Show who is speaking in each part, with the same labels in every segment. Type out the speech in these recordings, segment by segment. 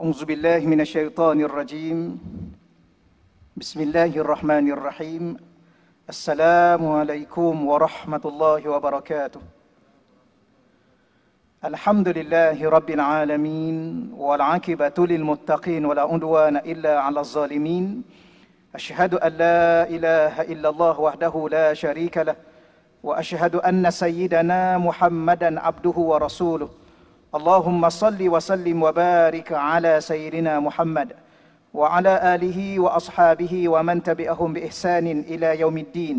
Speaker 1: أعوذ بالله من الشيطان الرجيم بسم الله الرحمن الرحيم السلام عليكم ورحمة الله وبركاته الحمد لله رب العالمين والعاقبة للمتقين ولا عدوان إلا على الظالمين أشهد أن لا إله إلا الله وحده لا شريك له وأشهد أن سيدنا محمدا عبده ورسوله اللهم صل وسلم وبارك على سيدنا محمد وعلى اله واصحابه ومن تبعهم باحسان الى يوم الدين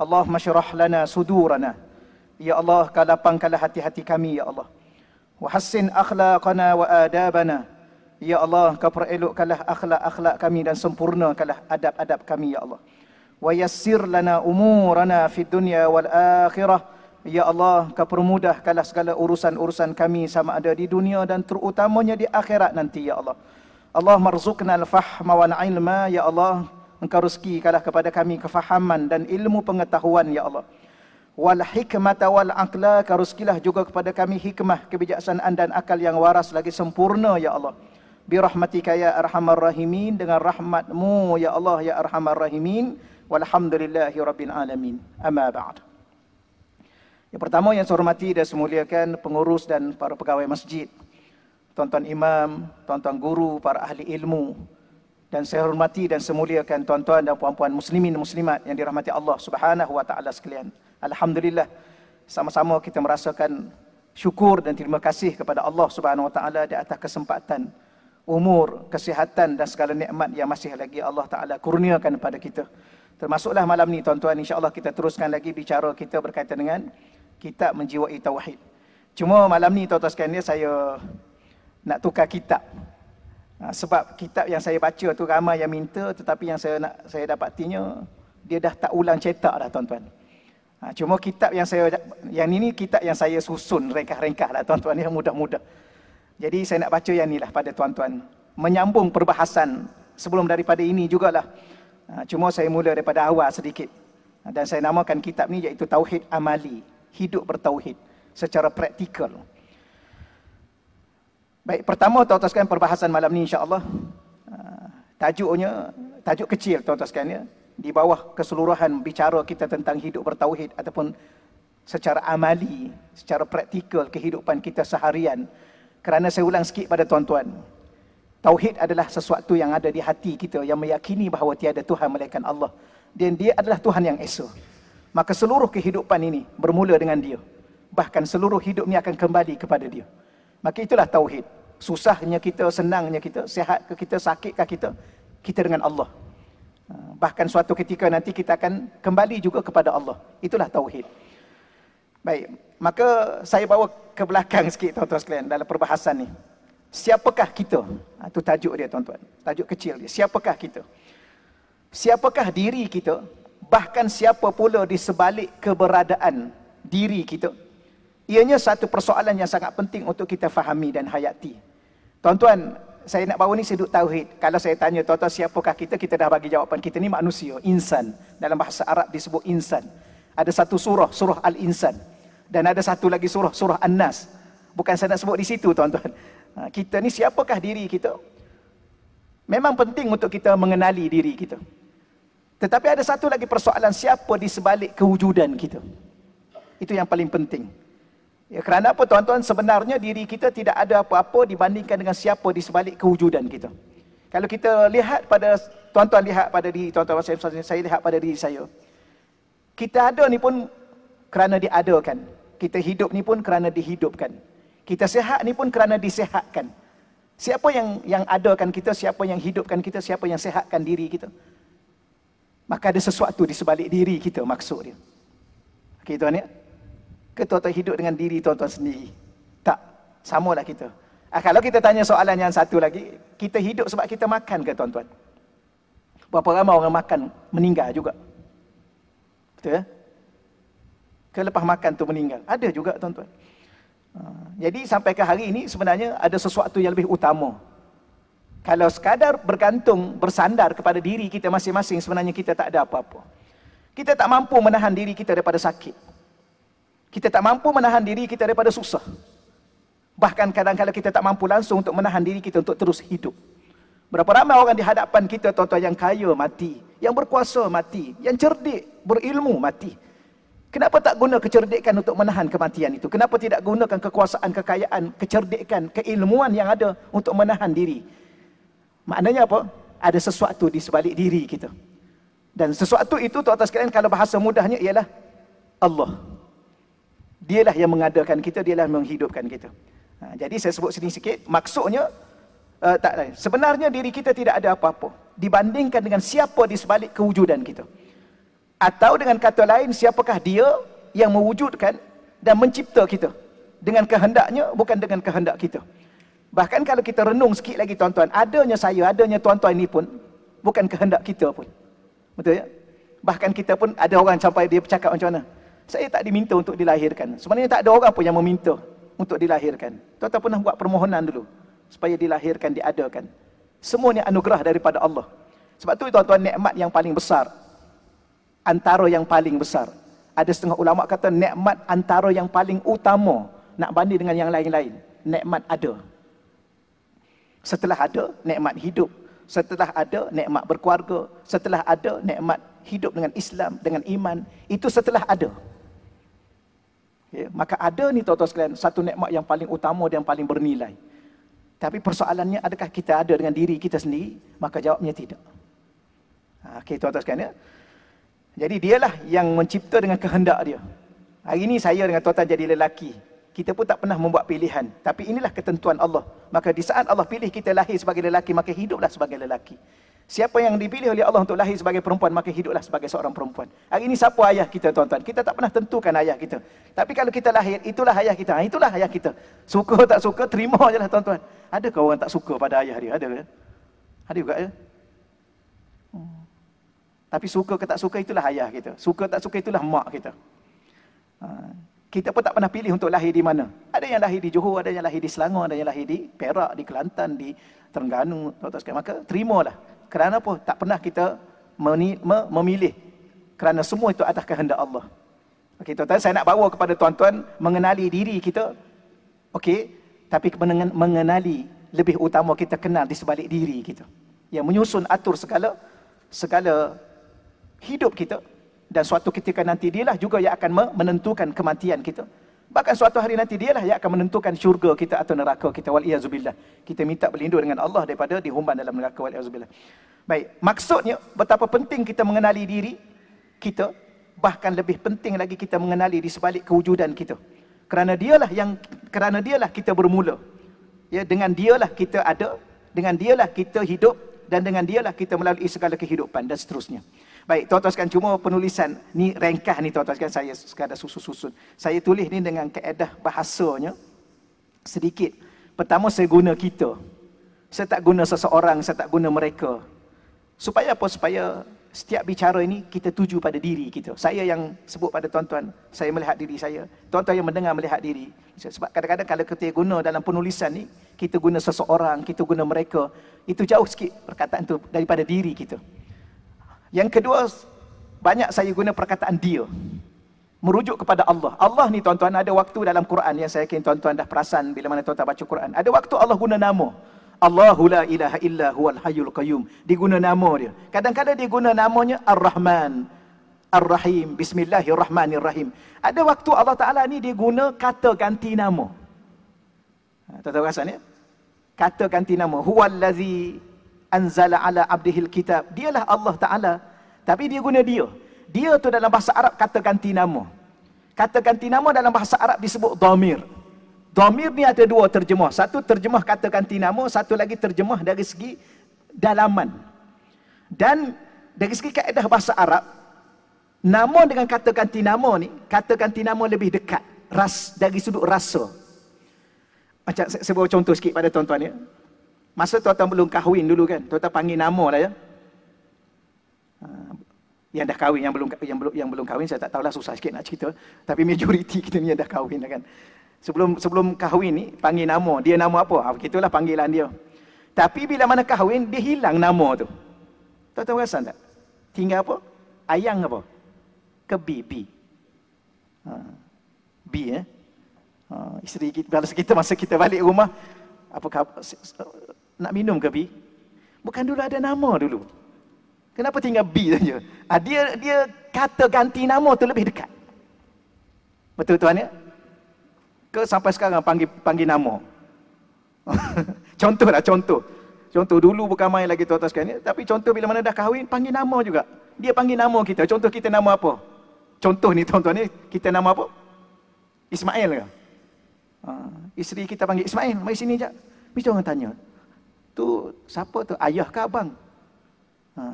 Speaker 1: اللهم اشرح لنا صدورنا يا الله كلابان كلا هاتي هاتي كامي يا الله وحسن اخلاقنا وادابنا يا الله كبر الو كلا اخلاق اخلاق كامي دان سمبورنا كلا ادب ادب كامي يا الله ويسر لنا امورنا في الدنيا والاخره Ya Allah, kau permudahkanlah segala urusan-urusan kami sama ada di dunia dan terutamanya di akhirat nanti, Ya Allah. Allah marzukna al-fahma wa ilma Ya Allah. Engkau kalah kepada kami kefahaman dan ilmu pengetahuan, Ya Allah. Wal hikmata wal akla, kau rezekilah juga kepada kami hikmah, kebijaksanaan dan akal yang waras lagi sempurna, Ya Allah. Bi rahmatika ya arhamar rahimin dengan rahmatmu ya Allah ya arhamar rahimin walhamdulillahi rabbil alamin amma ba'du yang pertama yang saya hormati dan semuliakan pengurus dan para pegawai masjid, tuan-tuan imam, tuan-tuan guru, para ahli ilmu. Dan saya hormati dan semuliakan muliakan tuan-tuan dan puan-puan muslimin dan muslimat yang dirahmati Allah Subhanahu wa taala sekalian. Alhamdulillah sama-sama kita merasakan syukur dan terima kasih kepada Allah Subhanahu wa taala di atas kesempatan umur, kesihatan dan segala nikmat yang masih lagi Allah Taala kurniakan kepada kita. Termasuklah malam ni tuan-tuan insya-Allah kita teruskan lagi bicara kita berkaitan dengan kitab menjiwai tauhid. Cuma malam ni tuan-tuan sekalian saya nak tukar kitab. Ha, sebab kitab yang saya baca tu ramai yang minta tetapi yang saya nak saya dapatinya dia dah tak ulang cetak dah tuan-tuan. Ha, cuma kitab yang saya yang ini kitab yang saya susun ringkas-ringkas lah tuan-tuan yang mudah-mudah. Jadi saya nak baca yang inilah pada tuan-tuan. Menyambung perbahasan sebelum daripada ini jugalah. Ha, cuma saya mula daripada awal sedikit. Dan saya namakan kitab ni iaitu Tauhid Amali hidup bertauhid secara praktikal. Baik, pertama tuan-tuan sekalian perbahasan malam ni insya-Allah uh, tajuknya tajuk kecil tuan-tuan sekalian ya di bawah keseluruhan bicara kita tentang hidup bertauhid ataupun secara amali, secara praktikal kehidupan kita seharian. Kerana saya ulang sikit pada tuan-tuan. Tauhid adalah sesuatu yang ada di hati kita yang meyakini bahawa tiada Tuhan melainkan Allah. Dan dia adalah Tuhan yang esok maka seluruh kehidupan ini bermula dengan dia bahkan seluruh hidup ini akan kembali kepada dia maka itulah tauhid susahnya kita senangnya kita sihat ke kita sakit ke kita kita dengan Allah ah, bahkan suatu ketika nanti kita akan kembali juga kepada Allah itulah tauhid baik maka saya bawa ke belakang sikit tuan-tuan sekalian dalam perbahasan ni siapakah kita itu ah, tajuk dia tuan-tuan tajuk kecil dia siapakah kita siapakah diri kita bahkan siapa pula di sebalik keberadaan diri kita. Ianya satu persoalan yang sangat penting untuk kita fahami dan hayati. Tuan-tuan, saya nak bawa ni seduk tauhid. Kalau saya tanya tuan-tuan siapakah kita, kita dah bagi jawapan. Kita ni manusia, insan. Dalam bahasa Arab disebut insan. Ada satu surah, surah Al-Insan. Dan ada satu lagi surah, surah An-Nas. Bukan saya nak sebut di situ tuan-tuan. Ha, kita ni siapakah diri kita? Memang penting untuk kita mengenali diri kita. Tetapi ada satu lagi persoalan siapa di sebalik kewujudan kita. Itu yang paling penting. Ya, kerana apa tuan-tuan sebenarnya diri kita tidak ada apa-apa dibandingkan dengan siapa di sebalik kewujudan kita. Kalau kita lihat pada tuan-tuan lihat pada diri tuan-tuan saya, saya lihat pada diri saya. Kita ada ni pun kerana diadakan. Kita hidup ni pun kerana dihidupkan. Kita sehat ni pun kerana disehatkan. Siapa yang yang adakan kita, siapa yang hidupkan kita, siapa yang sehatkan diri kita? Maka ada sesuatu di sebalik diri kita maksud dia. Okey tuan ya. Ke tuan hidup dengan diri tuan-tuan sendiri? Tak. sama lah kita. Ah, kalau kita tanya soalan yang satu lagi. Kita hidup sebab kita makan ke tuan-tuan? Berapa ramai orang makan meninggal juga? Betul ya? Kelepas makan tu meninggal. Ada juga tuan-tuan. Ah, jadi sampai ke hari ini sebenarnya ada sesuatu yang lebih utama kalau sekadar bergantung, bersandar kepada diri kita masing-masing, sebenarnya kita tak ada apa-apa. Kita tak mampu menahan diri kita daripada sakit. Kita tak mampu menahan diri kita daripada susah. Bahkan kadang-kadang kita tak mampu langsung untuk menahan diri kita untuk terus hidup. Berapa ramai orang di hadapan kita, tuan-tuan yang kaya mati. Yang berkuasa mati. Yang cerdik, berilmu mati. Kenapa tak guna kecerdikan untuk menahan kematian itu? Kenapa tidak gunakan kekuasaan, kekayaan, kecerdikan, keilmuan yang ada untuk menahan diri? Maknanya apa? Ada sesuatu di sebalik diri kita. Dan sesuatu itu tu atas kalian. kalau bahasa mudahnya ialah Allah. Dialah yang mengadakan kita, dialah yang menghidupkan kita. Ha, jadi saya sebut sini sikit, maksudnya uh, tak sebenarnya diri kita tidak ada apa-apa dibandingkan dengan siapa di sebalik kewujudan kita. Atau dengan kata lain, siapakah dia yang mewujudkan dan mencipta kita? Dengan kehendaknya, bukan dengan kehendak kita. Bahkan kalau kita renung sikit lagi tuan-tuan, adanya saya, adanya tuan-tuan ini pun bukan kehendak kita pun. Betul ya? Bahkan kita pun ada orang sampai dia bercakap macam mana? Saya tak diminta untuk dilahirkan. Sebenarnya tak ada orang pun yang meminta untuk dilahirkan. Tuan-tuan pernah buat permohonan dulu supaya dilahirkan, diadakan. Semuanya anugerah daripada Allah. Sebab tu tuan-tuan nikmat yang paling besar antara yang paling besar. Ada setengah ulama kata nikmat antara yang paling utama nak banding dengan yang lain-lain. Nikmat ada setelah ada nikmat hidup, setelah ada nikmat berkeluarga, setelah ada nikmat hidup dengan Islam, dengan iman, itu setelah ada. Ya, maka ada ni tuan-tuan sekalian, satu nikmat yang paling utama dan yang paling bernilai. Tapi persoalannya adakah kita ada dengan diri kita sendiri? Maka jawabnya tidak. Ha, okey tuan-tuan sekalian ya. Jadi dialah yang mencipta dengan kehendak dia. Hari ini saya dengan tuan-tuan jadi lelaki kita pun tak pernah membuat pilihan. Tapi inilah ketentuan Allah. Maka di saat Allah pilih kita lahir sebagai lelaki, maka hiduplah sebagai lelaki. Siapa yang dipilih oleh Allah untuk lahir sebagai perempuan, maka hiduplah sebagai seorang perempuan. Hari ini siapa ayah kita tuan-tuan? Kita tak pernah tentukan ayah kita. Tapi kalau kita lahir, itulah ayah kita. Ha, itulah ayah kita. Suka tak suka, terima je lah tuan-tuan. Adakah orang tak suka pada ayah dia? Ada ke? Ada juga ya? Hmm. Tapi suka ke tak suka, itulah ayah kita. Suka tak suka, itulah mak kita. Ha kita pun tak pernah pilih untuk lahir di mana. Ada yang lahir di Johor, ada yang lahir di Selangor, ada yang lahir di Perak, di Kelantan, di Terengganu, tuan-tuan Maka lah. Kerana apa? Tak pernah kita memilih. Kerana semua itu atas kehendak Allah. Okey, tuan-tuan, saya nak bawa kepada tuan-tuan mengenali diri kita. Okey, tapi mengenali lebih utama kita kenal di sebalik diri kita. Yang menyusun atur segala segala hidup kita, dan suatu ketika nanti dialah juga yang akan menentukan kematian kita. Bahkan suatu hari nanti dialah yang akan menentukan syurga kita atau neraka kita. Wal-iyazubillah. Kita minta berlindung dengan Allah daripada dihumban dalam neraka. Wal-iyazubillah. Baik. Maksudnya betapa penting kita mengenali diri kita. Bahkan lebih penting lagi kita mengenali di sebalik kewujudan kita. Kerana dialah yang kerana dialah kita bermula. Ya, dengan dialah kita ada. Dengan dialah kita hidup. Dan dengan dialah kita melalui segala kehidupan dan seterusnya. Baik, tuan-tuan sekalian cuma penulisan ni ringkas ni tuan-tuan sekalian saya sekadar susun-susun. Saya tulis ni dengan kaedah bahasanya sedikit. Pertama saya guna kita. Saya tak guna seseorang, saya tak guna mereka. Supaya apa? Supaya setiap bicara ini kita tuju pada diri kita. Saya yang sebut pada tuan-tuan, saya melihat diri saya. Tuan-tuan yang mendengar melihat diri. Sebab kadang-kadang kalau kita guna dalam penulisan ni, kita guna seseorang, kita guna mereka. Itu jauh sikit perkataan itu daripada diri kita. Yang kedua, banyak saya guna perkataan dia. Merujuk kepada Allah. Allah ni tuan-tuan ada waktu dalam Quran yang saya yakin tuan-tuan dah perasan bila mana tuan-tuan baca Quran. Ada waktu Allah guna nama. Allahu la ilaha illa huwal hayyul qayyum. Dia guna nama dia. Kadang-kadang dia guna namanya Ar-Rahman. Ar-Rahim. Bismillahirrahmanirrahim. Ada waktu Allah Ta'ala ni dia guna kata ganti nama. Ha, tuan-tuan perasan ya? Kata ganti nama. Huwal ladhi anzala ala abdihil kitab. Dialah Allah Ta'ala. Tapi dia guna dia. Dia tu dalam bahasa Arab kata ganti nama. Kata ganti nama dalam bahasa Arab disebut domir. Domir ni ada dua terjemah. Satu terjemah kata ganti nama, satu lagi terjemah dari segi dalaman. Dan dari segi kaedah bahasa Arab, nama dengan kata ganti nama ni, kata ganti nama lebih dekat ras dari sudut rasa. Macam sebuah contoh sikit pada tuan-tuan ya. Masa tuan-tuan belum kahwin dulu kan, tuan-tuan panggil nama lah ya. Ha, yang dah kahwin, yang belum yang belum yang belum kahwin saya tak tahulah susah sikit nak cerita. Tapi majoriti kita ni yang dah kahwin kan. Sebelum sebelum kahwin ni panggil nama, dia nama apa? Ha, itulah panggilan dia. Tapi bila mana kahwin dia hilang nama tu. Tuan-tuan rasa tak? Tinggal apa? Ayang apa? Ke B, B. Ha, B eh. Ha, isteri kita, kita masa kita balik rumah, apa nak minum ke B? Bukan dulu ada nama dulu. Kenapa tinggal B saja? Ah, dia dia kata ganti nama tu lebih dekat. Betul tuan ya? Ke sampai sekarang panggil panggil nama. contoh lah contoh. Contoh dulu bukan main lagi tu atas sekalian, ya? tapi contoh bila mana dah kahwin panggil nama juga. Dia panggil nama kita. Contoh kita nama apa? Contoh ni tuan-tuan ni, ya? kita nama apa? Ismail ke? Ha, isteri kita panggil Ismail, mari sini jap. Mesti orang tanya, tu siapa tu? Ayah ke abang? Ha.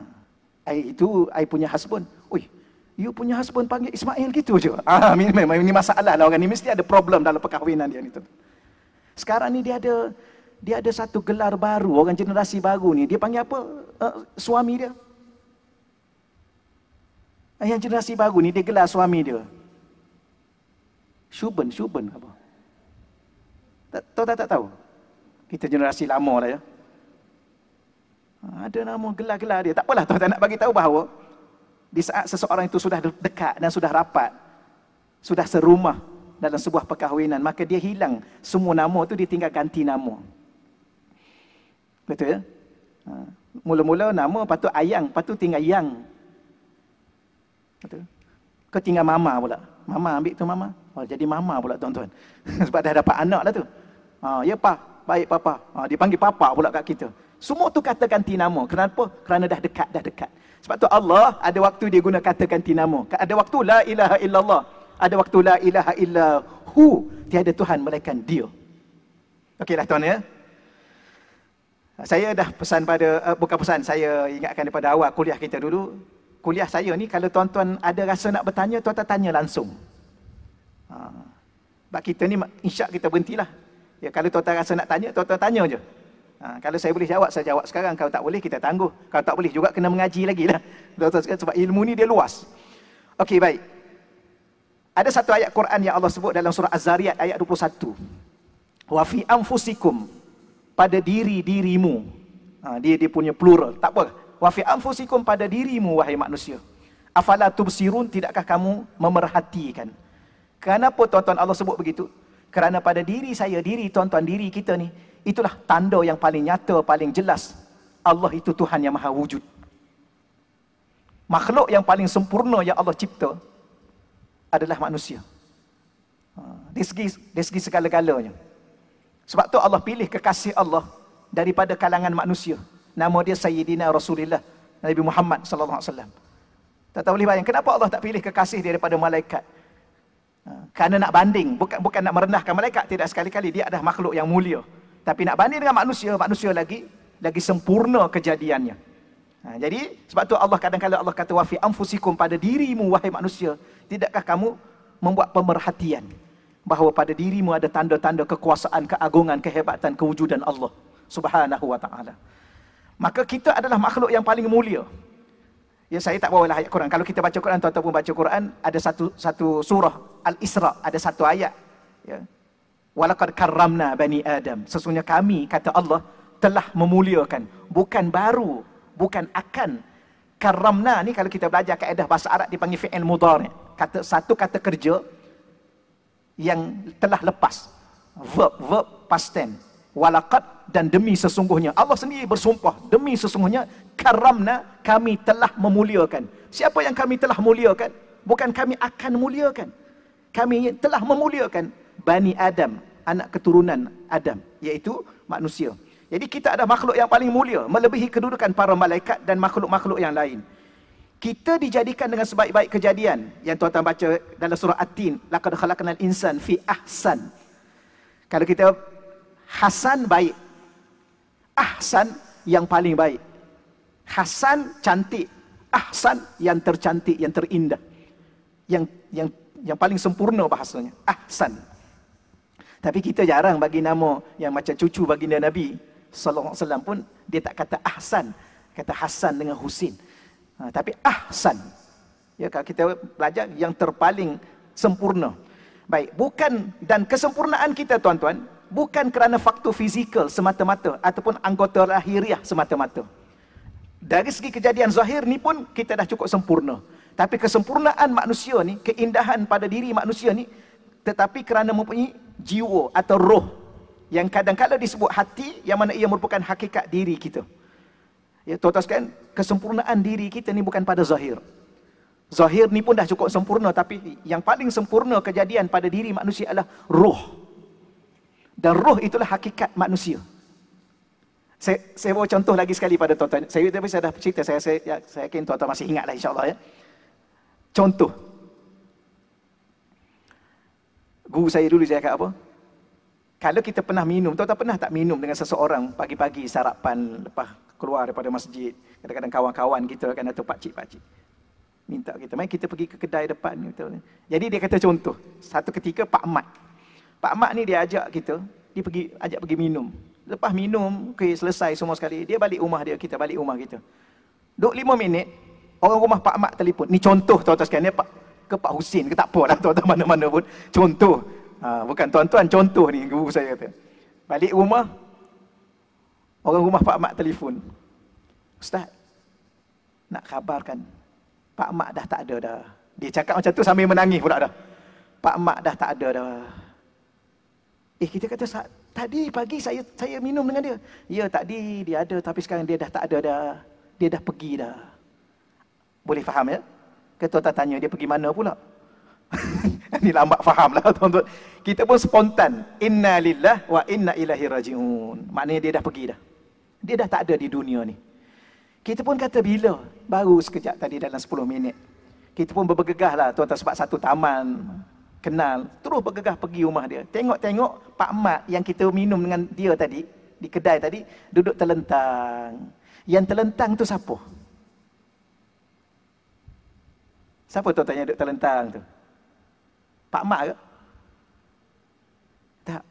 Speaker 1: I, itu I punya husband. Ui, you punya husband panggil Ismail gitu je. Ah, memang ini, masalah lah orang ni. Mesti ada problem dalam perkahwinan dia ni tu. Sekarang ni dia ada dia ada satu gelar baru, orang generasi baru ni. Dia panggil apa? Uh, suami dia. Ayah eh, generasi baru ni dia gelar suami dia. Shuben, Shuben apa? Tak tak tak tahu. Kita generasi lama lah ya ada nama gelar-gelar dia. Tak apalah tuan-tuan nak bagi tahu bahawa di saat seseorang itu sudah dekat dan sudah rapat, sudah serumah dalam sebuah perkahwinan, maka dia hilang semua nama itu dia tinggal ganti nama. Betul ya? Mula-mula nama patut ayang, patut tinggal yang. Betul. Kau tinggal mama pula. Mama ambil tu mama. Oh, jadi mama pula tuan-tuan. Sebab dah dapat anak lah tu. Ha, ya pa, baik papa. Ha, dia panggil papa pula kat kita. Semua tu kata ganti nama. Kenapa? Kerana dah dekat, dah dekat. Sebab tu Allah ada waktu dia guna kata ganti nama. Ada waktu la ilaha illallah. Ada waktu la ilaha illahu. Tiada Tuhan melainkan dia. Okeylah tuan ya. Saya dah pesan pada, uh, bukan pesan, saya ingatkan daripada awal kuliah kita dulu. Kuliah saya ni kalau tuan-tuan ada rasa nak bertanya, tuan-tuan tanya langsung. Ha. Sebab kita ni insya kita berhentilah. Ya, kalau tuan-tuan rasa nak tanya, tuan-tuan tanya je. Ha, kalau saya boleh jawab, saya jawab sekarang. Kalau tak boleh, kita tangguh. Kalau tak boleh juga, kena mengaji lagi lah. Sebab ilmu ni dia luas. Okey, baik. Ada satu ayat Quran yang Allah sebut dalam surah Az-Zariyat ayat 21. Wa fi anfusikum pada diri dirimu. Ha, dia dia punya plural. Tak apa. Wa fi anfusikum pada dirimu wahai manusia. Afala tubsirun tidakkah kamu memerhatikan? Kenapa tuan-tuan Allah sebut begitu? Kerana pada diri saya, diri tuan-tuan diri kita ni, Itulah tanda yang paling nyata, paling jelas. Allah itu Tuhan yang maha wujud. Makhluk yang paling sempurna yang Allah cipta adalah manusia. Ha, dari segi, segi segala-galanya. Sebab tu Allah pilih kekasih Allah daripada kalangan manusia. Nama dia Sayyidina Rasulullah Nabi Muhammad sallallahu alaihi wasallam. Tak tahu boleh bayang kenapa Allah tak pilih kekasih daripada malaikat? Ha, kerana nak banding, bukan bukan nak merendahkan malaikat tidak sekali-kali dia adalah makhluk yang mulia tapi nak banding dengan manusia manusia lagi lagi sempurna kejadiannya ha, jadi sebab tu Allah kadang-kadang Allah kata wafi anfusikum pada dirimu wahai manusia tidakkah kamu membuat pemerhatian bahawa pada dirimu ada tanda-tanda kekuasaan keagungan kehebatan kewujudan Allah subhanahu wa taala maka kita adalah makhluk yang paling mulia Ya saya tak bawalah ayat Quran. Kalau kita baca Quran atau pun baca Quran, ada satu satu surah Al-Isra, ada satu ayat. Ya. Walakad karamna bani adam sesungguhnya kami kata Allah telah memuliakan bukan baru bukan akan karamna ni kalau kita belajar kaedah bahasa Arab dipanggil fi'il mudhari kata satu kata kerja yang telah lepas verb verb past tense walakad dan demi sesungguhnya Allah sendiri bersumpah demi sesungguhnya karamna kami telah memuliakan siapa yang kami telah muliakan bukan kami akan muliakan kami telah memuliakan Bani Adam, anak keturunan Adam, iaitu manusia. Jadi kita ada makhluk yang paling mulia, melebihi kedudukan para malaikat dan makhluk-makhluk yang lain. Kita dijadikan dengan sebaik-baik kejadian yang tuan-tuan baca dalam surah At-Tin, laqad khalaqnal insan fi ahsan. Kalau kita hasan baik. Ahsan yang paling baik. Hasan cantik. Ahsan yang tercantik, yang terindah. Yang yang yang paling sempurna bahasanya. Ahsan. Tapi kita jarang bagi nama yang macam cucu baginda Nabi sallallahu alaihi wasallam pun dia tak kata Ahsan, kata Hasan dengan Husin. Ha, tapi Ahsan. Ya kalau kita belajar yang terpaling sempurna. Baik, bukan dan kesempurnaan kita tuan-tuan bukan kerana faktor fizikal semata-mata ataupun anggota lahiriah semata-mata. Dari segi kejadian zahir ni pun kita dah cukup sempurna. Tapi kesempurnaan manusia ni, keindahan pada diri manusia ni tetapi kerana mempunyai jiwa atau roh yang kadang-kadang disebut hati yang mana ia merupakan hakikat diri kita. Ya, tuan-tuan kesempurnaan diri kita ni bukan pada zahir. Zahir ni pun dah cukup sempurna tapi yang paling sempurna kejadian pada diri manusia adalah roh. Dan roh itulah hakikat manusia. Saya, saya bawa contoh lagi sekali pada tuan-tuan. Saya, tapi saya dah cerita, saya, saya, saya, saya yakin tuan-tuan masih ingat lah insyaAllah ya. Contoh, guru saya dulu saya kata apa? Kalau kita pernah minum, tahu tak pernah tak minum dengan seseorang pagi-pagi sarapan lepas keluar daripada masjid. Kadang-kadang kawan-kawan kita kan atau pakcik-pakcik. Minta kita, mari kita pergi ke kedai depan. Gitu. Jadi dia kata contoh, satu ketika Pak Mat. Pak Mat ni dia ajak kita, dia pergi ajak pergi minum. Lepas minum, okay, selesai semua sekali, dia balik rumah dia, kita balik rumah kita. Duk lima minit, orang rumah Pak Mat telefon. Ni contoh tuan tak sekalian. Ni ya, Pak, ke Pak Husin ke tak apa lah tuan-tuan mana-mana pun. Contoh. Ha, bukan tuan-tuan, contoh ni guru saya kata. Balik rumah, orang rumah Pak Mak telefon. Ustaz, nak khabarkan Pak Mak dah tak ada dah. Dia cakap macam tu sambil menangis pula dah. Pak Mak dah tak ada dah. Eh kita kata tadi pagi saya saya minum dengan dia. Ya tadi dia ada tapi sekarang dia dah tak ada dah. Dia dah pergi dah. Boleh faham ya? Tuan-tuan tanya dia pergi mana pula? Ini lambat faham lah tuan-tuan. Kita pun spontan. Inna lillah wa inna ilahi raji'un. Maknanya dia dah pergi dah. Dia dah tak ada di dunia ni. Kita pun kata bila? Baru sekejap tadi dalam 10 minit. Kita pun bergegah lah tuan-tuan sebab satu taman. Kenal. Terus bergegah pergi rumah dia. Tengok-tengok Pak Mat yang kita minum dengan dia tadi. Di kedai tadi. Duduk terlentang. Yang terlentang tu Siapa? Siapa tu tanya duk terlentang tu? Pak Mak ke? Tak.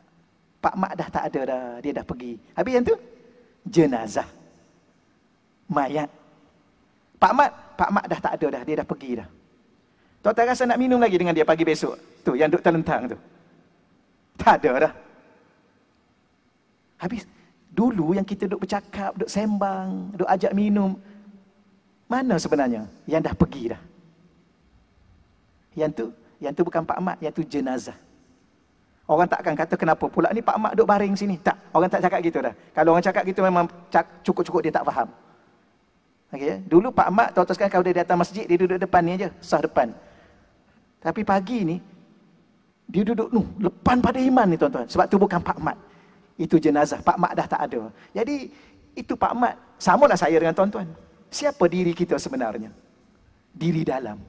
Speaker 1: Pak Mak dah tak ada dah. Dia dah pergi. Habis yang tu? Jenazah. Mayat. Pak Mak, Pak Mak dah tak ada dah. Dia dah pergi dah. Tuan tak rasa nak minum lagi dengan dia pagi besok. Tu yang duk terlentang tu. Tak ada dah. Habis dulu yang kita duk bercakap, duk sembang, duk ajak minum. Mana sebenarnya yang dah pergi dah? Yang tu, yang tu bukan Pak Mat, yang tu jenazah. Orang tak akan kata kenapa pula ni Pak Mat duk baring sini. Tak, orang tak cakap gitu dah. Kalau orang cakap gitu memang cukup-cukup dia tak faham. Okay, ya? Dulu Pak Mat, tuan-tuan sekarang kalau dia datang masjid, dia duduk depan ni aja, sah depan. Tapi pagi ni, dia duduk nu, lepan pada iman ni tuan-tuan. Sebab tu bukan Pak Mat. Itu jenazah. Pak Mat dah tak ada. Jadi, itu Pak Mat. Samalah saya dengan tuan-tuan. Siapa diri kita sebenarnya? Diri dalam.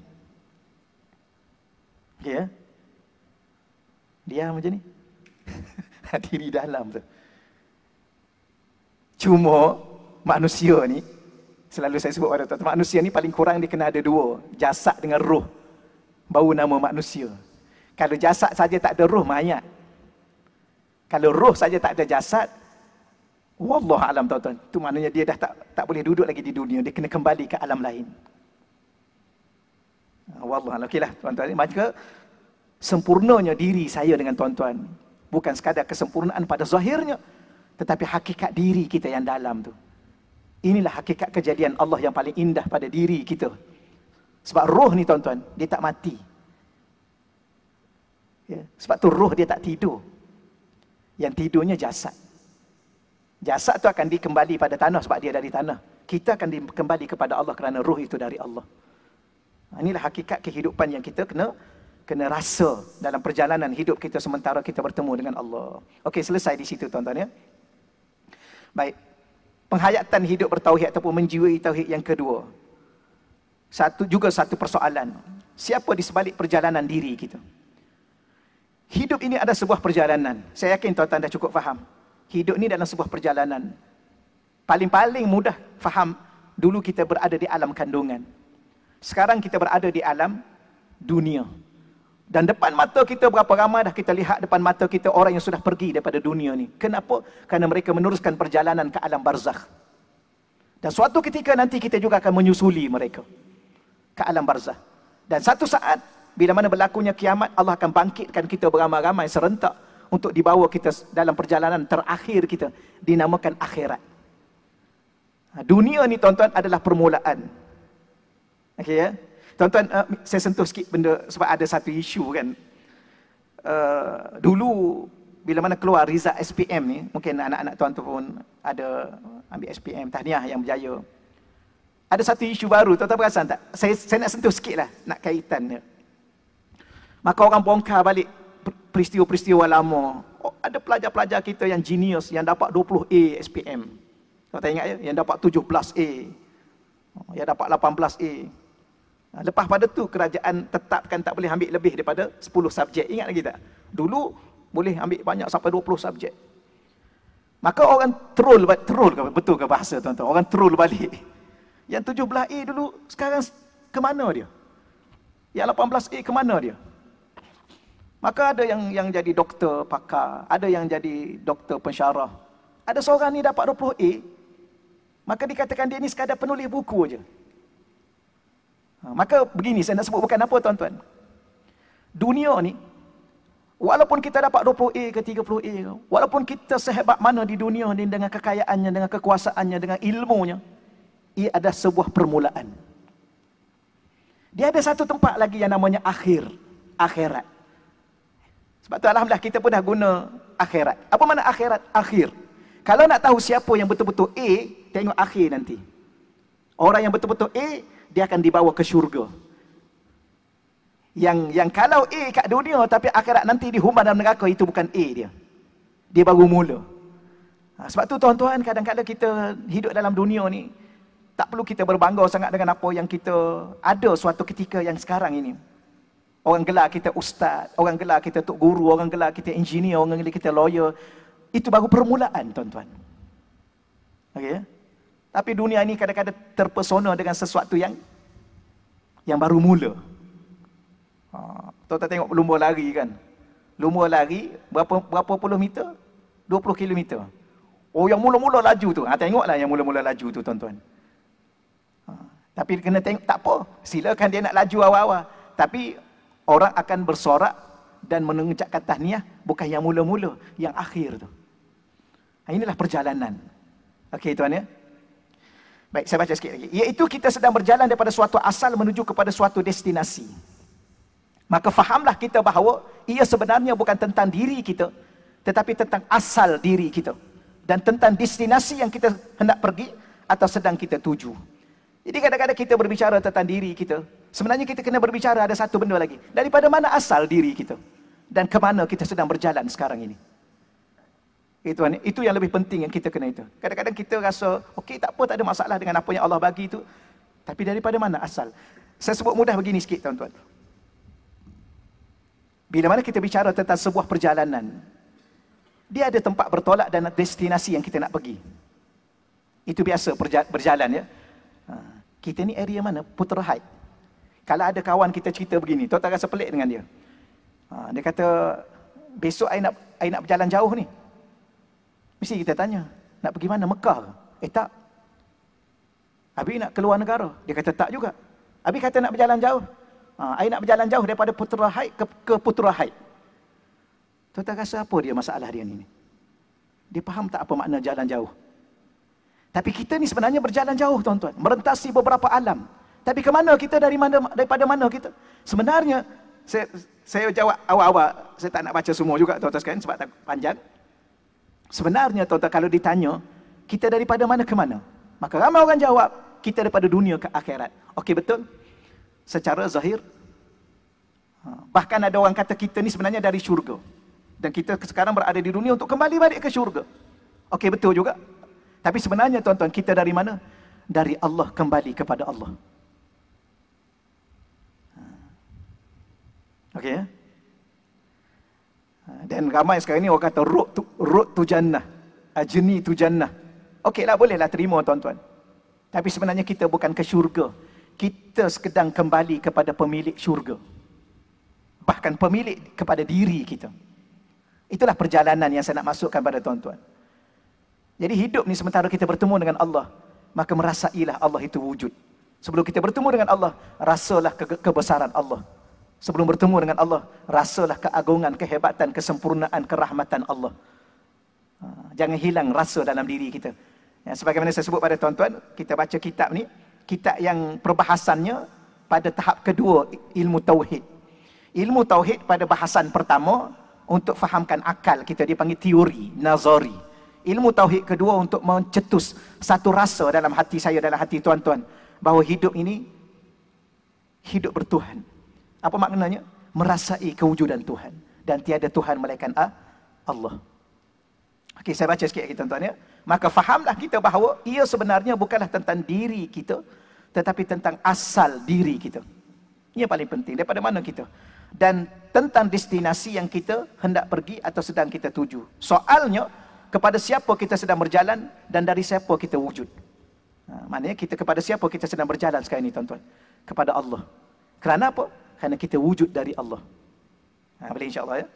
Speaker 1: Okay, ya? Dia macam ni. Hadiri dalam tu. Cuma manusia ni, selalu saya sebut pada tuan-tuan, manusia ni paling kurang dia kena ada dua. Jasad dengan roh. bau nama manusia. Kalau jasad saja tak ada roh, mayat. Kalau roh saja tak ada jasad, Wallah alam tuan-tuan. Itu maknanya dia dah tak tak boleh duduk lagi di dunia. Dia kena kembali ke alam lain. Wallah, lah tuan-tuan. Maka sempurnanya diri saya dengan tuan-tuan. Bukan sekadar kesempurnaan pada zahirnya. Tetapi hakikat diri kita yang dalam tu. Inilah hakikat kejadian Allah yang paling indah pada diri kita. Sebab roh ni tuan-tuan, dia tak mati. Ya. Sebab tu roh dia tak tidur. Yang tidurnya jasad. Jasad tu akan dikembali pada tanah sebab dia dari tanah. Kita akan dikembali kepada Allah kerana roh itu dari Allah. Ha, inilah hakikat kehidupan yang kita kena kena rasa dalam perjalanan hidup kita sementara kita bertemu dengan Allah. Okey, selesai di situ tuan-tuan ya. Baik. Penghayatan hidup bertauhid ataupun menjiwai tauhid yang kedua. Satu juga satu persoalan. Siapa di sebalik perjalanan diri kita? Hidup ini ada sebuah perjalanan. Saya yakin tuan-tuan dah cukup faham. Hidup ini dalam sebuah perjalanan. Paling-paling mudah faham dulu kita berada di alam kandungan sekarang kita berada di alam dunia. Dan depan mata kita berapa ramai dah kita lihat depan mata kita orang yang sudah pergi daripada dunia ni. Kenapa? Karena mereka meneruskan perjalanan ke alam barzakh. Dan suatu ketika nanti kita juga akan menyusuli mereka ke alam barzakh. Dan satu saat bila mana berlakunya kiamat Allah akan bangkitkan kita beramai-ramai serentak untuk dibawa kita dalam perjalanan terakhir kita dinamakan akhirat. Ha, dunia ni tuan-tuan adalah permulaan. Okey ya. Tuan-tuan uh, saya sentuh sikit benda sebab ada satu isu kan. Uh, dulu bila mana keluar result SPM ni, mungkin anak-anak tuan tu pun ada ambil SPM, tahniah yang berjaya. Ada satu isu baru, tuan-tuan perasan tak? Saya, saya nak sentuh sikit lah, nak kaitan dia. Maka orang bongkar balik peristiwa-peristiwa lama. Oh, ada pelajar-pelajar kita yang genius, yang dapat 20A SPM. Tuan-tuan ingat ya? Yang dapat 17A. Yang dapat 18A. Ha, lepas pada tu kerajaan tetapkan tak boleh ambil lebih daripada 10 subjek. Ingat lagi tak? Dulu boleh ambil banyak sampai 20 subjek. Maka orang troll, troll ke, betul ke bahasa tuan-tuan? Orang troll balik. Yang 17A dulu, sekarang ke mana dia? Yang 18A ke mana dia? Maka ada yang yang jadi doktor pakar, ada yang jadi doktor pensyarah. Ada seorang ni dapat 20A, maka dikatakan dia ni sekadar penulis buku aja. Ha, maka begini, saya nak sebut bukan apa tuan-tuan. Dunia ni, walaupun kita dapat 20A ke 30A, walaupun kita sehebat mana di dunia ni dengan kekayaannya, dengan kekuasaannya, dengan ilmunya, ia ada sebuah permulaan. Dia ada satu tempat lagi yang namanya akhir, akhirat. Sebab tu Alhamdulillah kita pun dah guna akhirat. Apa mana akhirat? Akhir. Kalau nak tahu siapa yang betul-betul A, tengok akhir nanti. Orang yang betul-betul A, dia akan dibawa ke syurga. Yang yang kalau A kat dunia tapi akhirat nanti dihumban dalam neraka itu bukan A dia. Dia baru mula. Ha, sebab tu tuan-tuan kadang-kadang kita hidup dalam dunia ni tak perlu kita berbangga sangat dengan apa yang kita ada suatu ketika yang sekarang ini. Orang gelar kita ustaz, orang gelar kita tok guru, orang gelar kita engineer, orang gelar kita lawyer. Itu baru permulaan tuan-tuan. Okey ya? Tapi dunia ini kadang-kadang terpesona dengan sesuatu yang yang baru mula. Ha, tuan-tuan tengok lumba lari kan. Lumba lari berapa berapa puluh meter? 20 kilometer. Oh yang mula-mula laju tu. Ha, tengoklah yang mula-mula laju tu tuan-tuan. Ha, tapi kena tengok tak apa. Silakan dia nak laju awal-awal. Tapi orang akan bersorak dan mengucapkan tahniah bukan yang mula-mula, yang akhir tu. Ha, inilah perjalanan. Okey tuan ya. Baik, saya baca sikit lagi. Iaitu kita sedang berjalan daripada suatu asal menuju kepada suatu destinasi. Maka fahamlah kita bahawa ia sebenarnya bukan tentang diri kita, tetapi tentang asal diri kita. Dan tentang destinasi yang kita hendak pergi atau sedang kita tuju. Jadi kadang-kadang kita berbicara tentang diri kita. Sebenarnya kita kena berbicara ada satu benda lagi. Daripada mana asal diri kita? Dan ke mana kita sedang berjalan sekarang ini? itu eh, itu yang lebih penting yang kita kena itu. Kadang-kadang kita rasa, okey tak apa tak ada masalah dengan apa yang Allah bagi itu. Tapi daripada mana asal? Saya sebut mudah begini sikit tuan-tuan. Bila mana kita bicara tentang sebuah perjalanan, dia ada tempat bertolak dan destinasi yang kita nak pergi. Itu biasa berjalan ya. Ha, kita ni area mana? Putera Haid. Kalau ada kawan kita cerita begini, tuan-tuan rasa pelik dengan dia. Ha, dia kata, besok saya nak, saya nak berjalan jauh ni. Mesti kita tanya, nak pergi mana? Mekah ke? Eh tak. Abi nak keluar negara. Dia kata tak juga. Abi kata nak berjalan jauh. Ha, ah, Abi nak berjalan jauh daripada putera haid ke, ke putera haid. Tuan-tuan rasa apa dia masalah dia ni? Dia faham tak apa makna jalan jauh? Tapi kita ni sebenarnya berjalan jauh tuan-tuan. Merentasi beberapa alam. Tapi ke mana kita dari mana daripada mana kita? Sebenarnya saya saya jawab awal-awal saya tak nak baca semua juga tuan-tuan sekalian sebab tak panjang. Sebenarnya tuan-tuan kalau ditanya, kita daripada mana ke mana? Maka ramai orang jawab, kita daripada dunia ke akhirat. Okey betul? Secara zahir. Ha, bahkan ada orang kata kita ni sebenarnya dari syurga. Dan kita sekarang berada di dunia untuk kembali balik ke syurga. Okey betul juga. Tapi sebenarnya tuan-tuan, kita dari mana? Dari Allah kembali kepada Allah. Ha. Okey ya? Dan ramai sekarang ni orang kata road to, road to jannah. Ajni ah, tu jannah. Okey lah, bolehlah terima tuan-tuan. Tapi sebenarnya kita bukan ke syurga. Kita sedang kembali kepada pemilik syurga. Bahkan pemilik kepada diri kita. Itulah perjalanan yang saya nak masukkan pada tuan-tuan. Jadi hidup ni sementara kita bertemu dengan Allah. Maka merasailah Allah itu wujud. Sebelum kita bertemu dengan Allah, rasalah ke- kebesaran Allah sebelum bertemu dengan Allah, rasalah keagungan, kehebatan, kesempurnaan, kerahmatan Allah. Ha, jangan hilang rasa dalam diri kita. Ya, sebagaimana saya sebut pada tuan-tuan, kita baca kitab ni, kitab yang perbahasannya pada tahap kedua ilmu tauhid. Ilmu tauhid pada bahasan pertama untuk fahamkan akal kita dipanggil teori, nazari. Ilmu tauhid kedua untuk mencetus satu rasa dalam hati saya dalam hati tuan-tuan bahawa hidup ini hidup bertuhan. Apa maknanya? Merasai kewujudan Tuhan. Dan tiada Tuhan melainkan Allah. Okey, saya baca sikit lagi tuan-tuan ya. Maka fahamlah kita bahawa ia sebenarnya bukanlah tentang diri kita. Tetapi tentang asal diri kita. Ini yang paling penting. Daripada mana kita? Dan tentang destinasi yang kita hendak pergi atau sedang kita tuju. Soalnya, kepada siapa kita sedang berjalan dan dari siapa kita wujud. Ha, maknanya kita kepada siapa kita sedang berjalan sekarang ini tuan-tuan. Kepada Allah. Kerana apa? kerana kita wujud dari Allah. Ha, boleh insyaAllah ya?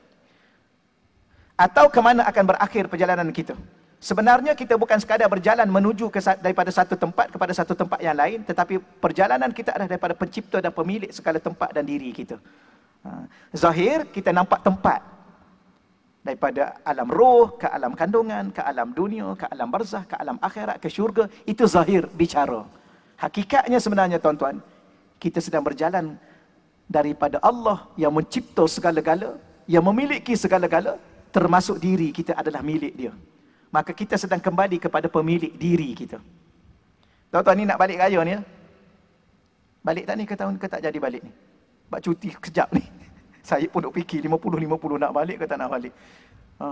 Speaker 1: Atau ke mana akan berakhir perjalanan kita? Sebenarnya kita bukan sekadar berjalan menuju ke, daripada satu tempat kepada satu tempat yang lain. Tetapi perjalanan kita adalah daripada pencipta dan pemilik segala tempat dan diri kita. Ha, zahir, kita nampak tempat. Daripada alam roh, ke alam kandungan, ke alam dunia, ke alam barzah, ke alam akhirat, ke syurga. Itu zahir, bicara. Hakikatnya sebenarnya tuan-tuan, kita sedang berjalan daripada Allah yang mencipta segala-gala, yang memiliki segala-gala, termasuk diri kita adalah milik dia. Maka kita sedang kembali kepada pemilik diri kita. Tuan-tuan ni nak balik raya ni ya? Balik tak ni ke tahun ke tak jadi balik ni? Buat cuti kejap ni. Saya pun duk fikir 50-50 nak balik ke tak nak balik. Ha.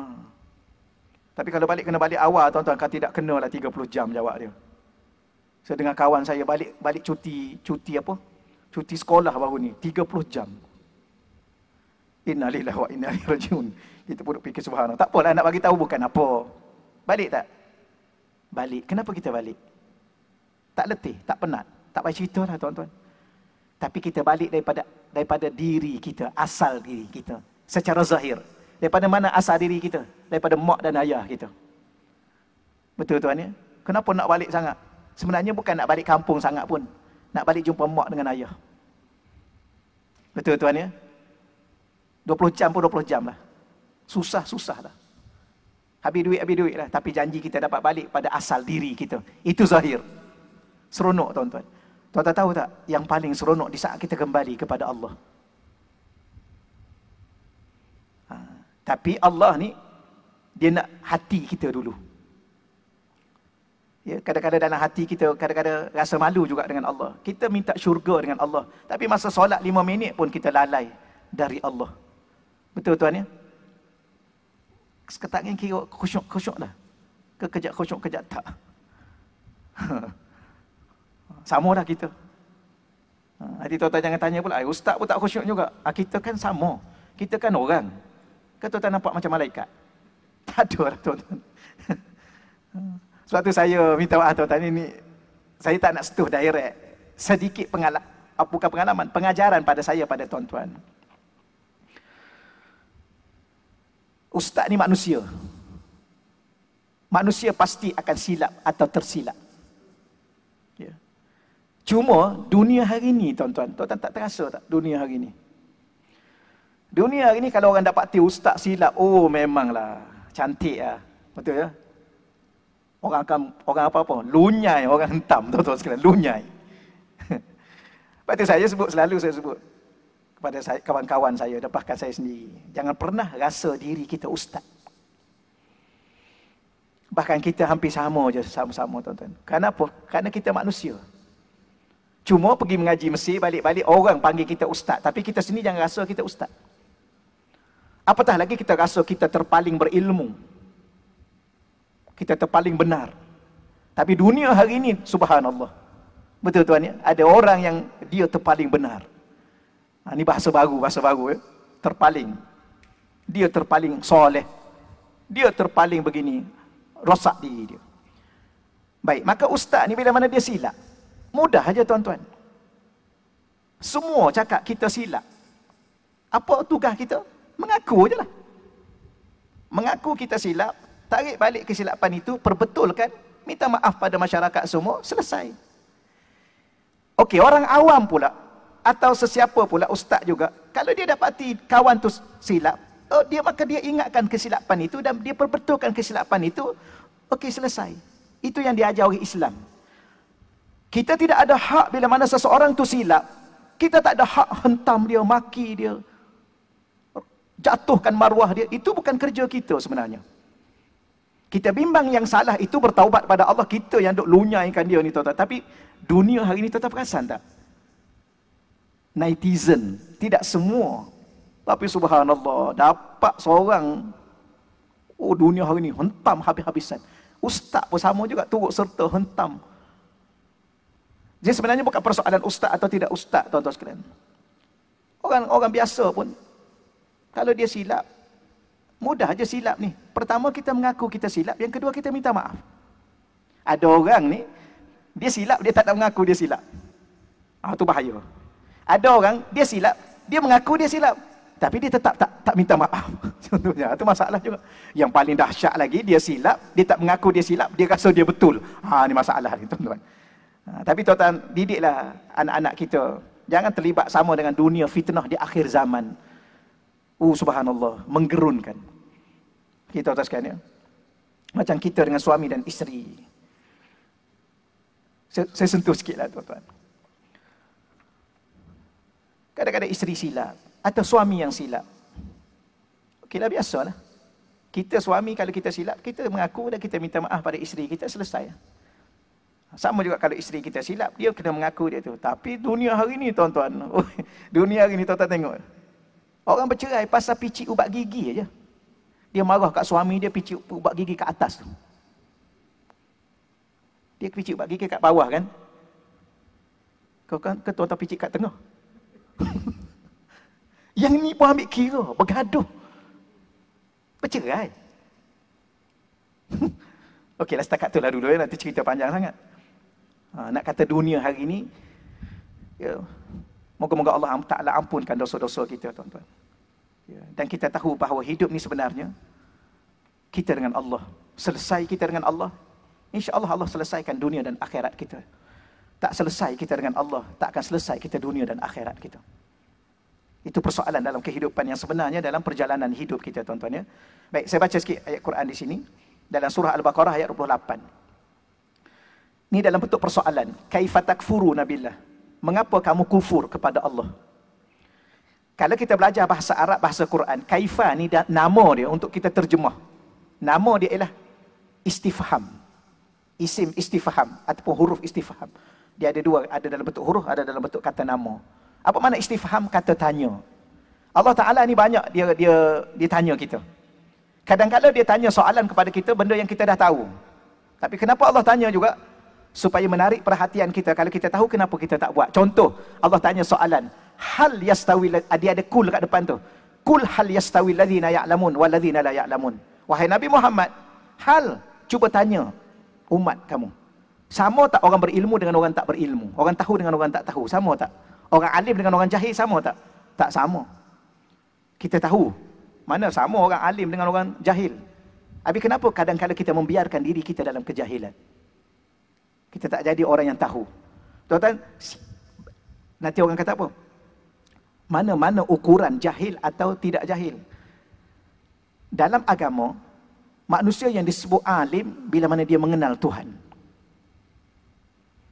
Speaker 1: Tapi kalau balik kena balik awal tuan-tuan kan tidak kenalah 30 jam jawab dia. Saya dengan kawan saya balik balik cuti cuti apa? cuti sekolah baru ni 30 jam innalillahi wa inna ilaihi rajiun kita pun fikir subhanallah tak apalah nak bagi tahu bukan apa balik tak balik kenapa kita balik tak letih tak penat tak payah cerita lah tuan-tuan tapi kita balik daripada daripada diri kita asal diri kita secara zahir daripada mana asal diri kita daripada mak dan ayah kita betul tuan ya kenapa nak balik sangat sebenarnya bukan nak balik kampung sangat pun nak balik jumpa mak dengan ayah. Betul tuan ya? 20 jam pun 20 jam lah. Susah-susah lah. Habis duit, habis duit lah. Tapi janji kita dapat balik pada asal diri kita. Itu zahir. Seronok tuan-tuan. Tuan-tuan tahu tak yang paling seronok di saat kita kembali kepada Allah? Ha. Tapi Allah ni, dia nak hati kita dulu. Ya, kadang-kadang dalam hati kita kadang-kadang rasa malu juga dengan Allah. Kita minta syurga dengan Allah. Tapi masa solat lima minit pun kita lalai dari Allah. Betul tuan ya? Seketak ni kira khusyuk-khusyuk dah. Ke kejap khusyuk, kejap tak. sama lah kita. Ha, nanti tuan-tuan jangan tanya pula. Ustaz pun tak khusyuk juga. Ha, kita kan sama. Kita kan orang. Kan tuan-tuan nampak macam malaikat? Tak ada lah tuan-tuan. Sebab tu saya minta maaf tuan-tuan ini saya tak nak setuh direct. Sedikit pengalaman ah, bukan pengalaman, pengajaran pada saya pada tuan-tuan. Ustaz ni manusia. Manusia pasti akan silap atau tersilap. Ya. Cuma dunia hari ini tuan-tuan, tuan-tuan tak terasa tak dunia hari ini? Dunia hari ini kalau orang dapat ti ustaz silap, oh memanglah cantik lah. Betul ya? orang akan orang apa-apa lunyai orang hentam tuan-tuan sekalian lunyai Pada saya sebut selalu saya sebut kepada kawan-kawan saya dan bahkan saya sendiri jangan pernah rasa diri kita ustaz bahkan kita hampir sama je sama-sama tuan-tuan kenapa kerana kita manusia cuma pergi mengaji Mesir balik-balik orang panggil kita ustaz tapi kita sendiri jangan rasa kita ustaz apatah lagi kita rasa kita terpaling berilmu kita terpaling benar. Tapi dunia hari ini, subhanallah. Betul tuan ya? Ada orang yang dia terpaling benar. Ha, ini bahasa baru, bahasa baru ya. Terpaling. Dia terpaling soleh. Dia terpaling begini. Rosak diri dia. Baik, maka ustaz ni bila mana dia silap. Mudah aja tuan-tuan. Semua cakap kita silap. Apa tugas kita? Mengaku je lah. Mengaku kita silap, tarik balik kesilapan itu, perbetulkan, minta maaf pada masyarakat semua, selesai. Okey, orang awam pula atau sesiapa pula ustaz juga, kalau dia dapati kawan tu silap, oh, dia maka dia ingatkan kesilapan itu dan dia perbetulkan kesilapan itu, okey selesai. Itu yang diajar oleh Islam. Kita tidak ada hak bila mana seseorang tu silap, kita tak ada hak hentam dia, maki dia, jatuhkan maruah dia. Itu bukan kerja kita sebenarnya. Kita bimbang yang salah itu bertaubat pada Allah kita yang duk lunyaikan dia ni tuan-tuan. Tapi dunia hari ini tetap tuan perasan tak? Netizen. Tidak semua. Tapi subhanallah dapat seorang oh dunia hari ini hentam habis-habisan. Ustaz pun sama juga turut serta hentam. Jadi sebenarnya bukan persoalan ustaz atau tidak ustaz tuan-tuan sekalian. Orang-orang biasa pun kalau dia silap Mudah aja silap ni. Pertama kita mengaku kita silap, yang kedua kita minta maaf. Ada orang ni dia silap dia tak nak mengaku dia silap. Ah tu bahaya. Ada orang dia silap, dia mengaku dia silap. Tapi dia tetap tak tak minta maaf. Contohnya, itu masalah juga. Yang paling dahsyat lagi, dia silap, dia tak mengaku dia silap, dia rasa dia betul. Ha, ni masalah ni, tuan-tuan. Ha, tapi tuan-tuan, didiklah anak-anak kita. Jangan terlibat sama dengan dunia fitnah di akhir zaman. Uh, subhanallah, menggerunkan. Kita tahu sekalian ya. Macam kita dengan suami dan isteri. Saya, saya sentuh sikitlah tuan-tuan. Kadang-kadang isteri silap. Atau suami yang silap. Okeylah biasa lah. Kita suami kalau kita silap, kita mengaku dan kita minta maaf pada isteri kita selesai. Sama juga kalau isteri kita silap, dia kena mengaku dia tu. Tapi dunia hari ni tuan-tuan. dunia hari ni tuan-tuan tengok. Orang bercerai pasal picit ubat gigi aja. Dia marah kat suami dia picit ubat gigi kat atas tu. Dia picit ubat gigi kat bawah kan? Kau kan ketua tak tuan picit kat tengah? Yang ni pun ambil kira, bergaduh. Bercerai. Okey, lah setakat tu lah dulu ya, nanti cerita panjang sangat. Ha, nak kata dunia hari ni, ya Moga-moga Allah Ta'ala ampunkan dosa-dosa kita, tuan-tuan. Ya, dan kita tahu bahawa hidup ni sebenarnya, kita dengan Allah. Selesai kita dengan Allah. insya Allah Allah selesaikan dunia dan akhirat kita. Tak selesai kita dengan Allah, tak akan selesai kita dunia dan akhirat kita. Itu persoalan dalam kehidupan yang sebenarnya dalam perjalanan hidup kita, tuan-tuan. Ya. Baik, saya baca sikit ayat Quran di sini. Dalam surah Al-Baqarah ayat 28. Ini dalam bentuk persoalan. Kaifatakfuru nabilah. nabillah? mengapa kamu kufur kepada Allah? Kalau kita belajar bahasa Arab, bahasa Quran, kaifa ni nama dia untuk kita terjemah. Nama dia ialah isti'faham, Isim istifham ataupun huruf isti'faham. Dia ada dua, ada dalam bentuk huruf, ada dalam bentuk kata nama. Apa makna isti'faham kata tanya? Allah Taala ni banyak dia dia ditanya kita. Kadang-kadang dia tanya soalan kepada kita benda yang kita dah tahu. Tapi kenapa Allah tanya juga? supaya menarik perhatian kita kalau kita tahu kenapa kita tak buat. Contoh, Allah tanya soalan. Hal yastawi ah, dia ada kul kat depan tu. Kul hal yastawi ladzina ya'lamun wal ladzina la ya'lamun. Wahai Nabi Muhammad, hal cuba tanya umat kamu. Sama tak orang berilmu dengan orang tak berilmu? Orang tahu dengan orang tak tahu, sama tak? Orang alim dengan orang jahil sama tak? Tak sama. Kita tahu mana sama orang alim dengan orang jahil. Abi kenapa kadang-kadang kita membiarkan diri kita dalam kejahilan? kita tak jadi orang yang tahu. Tuan-tuan, nanti orang kata apa? Mana-mana ukuran jahil atau tidak jahil? Dalam agama, manusia yang disebut alim bila mana dia mengenal Tuhan.